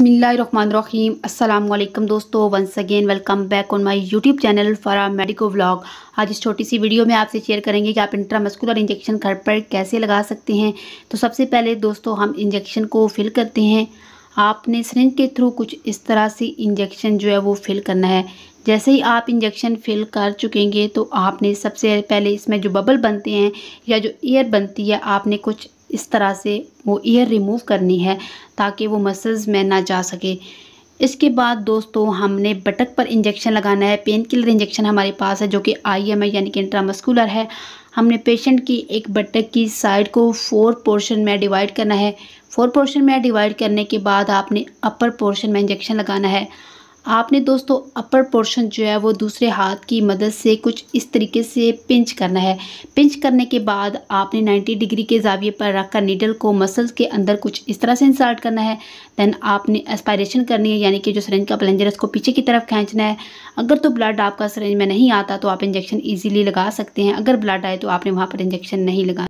बसमीम अल्लाम दोस्तों once again welcome back on my YouTube channel for our medico vlog आज इस छोटी सी वीडियो में आपसे शेयर करेंगे कि आप इंट्रामस्कुलर इंजेक्शन घर पर कैसे लगा सकते हैं तो सबसे पहले दोस्तों हम इंजेक्शन को फिल करते हैं आपने सरिंज के थ्रू कुछ इस तरह से इंजेक्शन जो है वो फिल करना है जैसे ही आप इंजेक्शन फिल कर चुकेंगे तो आपने सबसे पहले इसमें जो बबल बनते हैं या जो एयर बनती है आपने कुछ इस तरह से वो ईयर रिमूव करनी है ताकि वो मसल्स में ना जा सके इसके बाद दोस्तों हमने बटक पर इंजेक्शन लगाना है पेन किलर इंजेक्शन हमारे पास है जो कि आई एम यानी कि इंट्रामस्कुलर है हमने पेशेंट की एक बटक की साइड को फोर पोर्शन में डिवाइड करना है फोर पोर्शन में डिवाइड करने के बाद आपने अपर पोर्शन में इंजेक्शन लगाना है आपने दोस्तों अपर पोर्शन जो है वो दूसरे हाथ की मदद से कुछ इस तरीके से पिंच करना है पिंच करने के बाद आपने 90 डिग्री के जाविये पर रखकर नीडल को मसल्स के अंदर कुछ इस तरह से इंसर्ट करना है दैन आपने एस्पायरेशन करनी है यानी कि जो सरेंज का प्लेंजर है उसको पीछे की तरफ खींचना है अगर तो ब्लड आपका सरेंज में नहीं आता तो आप इंजेक्शन ईजिली लगा सकते हैं अगर ब्लड आए तो आपने वहाँ पर इंजेक्शन नहीं लगा